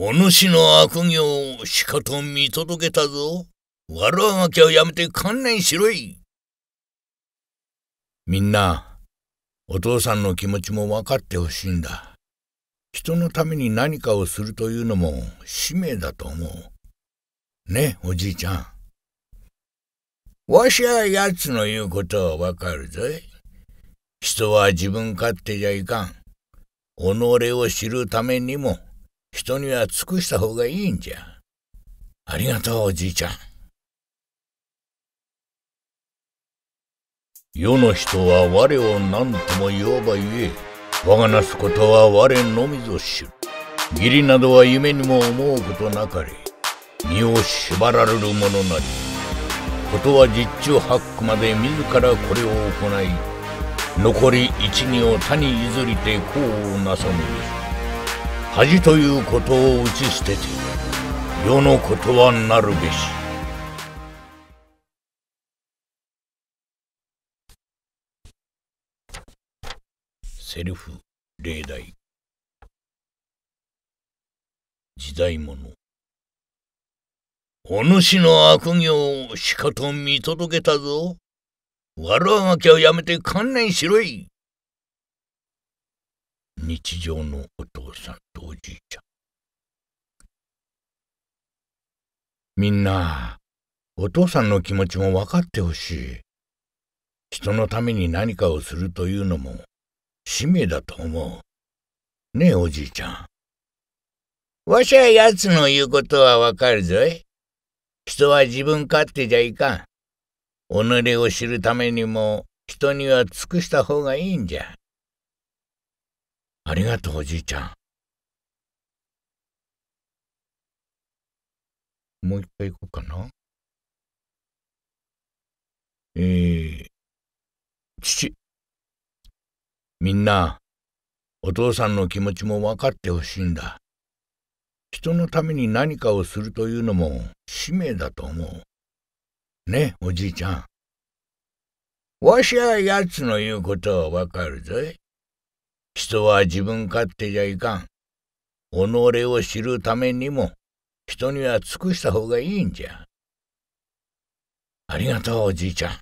お主の悪行をしかと見届けたぞ。悪あがきはやめて観念しろい。みんな、お父さんの気持ちも分かってほしいんだ。人のために何かをするというのも使命だと思う。ね、おじいちゃん。わしは奴の言うことはわかるぜ。人は自分勝手じゃいかん。己を知るためにも、人には尽くした方がいいんじゃ。ありがとう、おじいちゃん。世の人は我を何とも言わばゆえ、我がなすことは我のみぞ知る。義理などは夢にも思うことなかれ、身を縛られるものなり。ことは実中八九まで自らこれを行い、残り一二を他に譲りて功をなさむ恥ということを打ち捨てて世のことはなるべしセルフ例題時代物お主の悪行をしかと見届けたぞ悪あがきはやめて観念しろい日常のお父さんとおじいちゃん。みんな、お父さんの気持ちも分かってほしい。人のために何かをするというのも、使命だと思う。ねえ、おじいちゃん。わしゃ奴の言うことはわかるぞい。人は自分勝手じゃいかん。己を知るためにも、人には尽くした方がいいんじゃ。ありがとうおじいちゃん。もう一回行こうかな。えー、父。みんな、お父さんの気持ちも分かってほしいんだ。人のために何かをするというのも使命だと思う。ね、おじいちゃん。わしは奴の言うことはわかるぜ。人は自分勝手じゃいかん。己を知るためにも、人には尽くした方がいいんじゃ。ありがとう、おじいちゃん。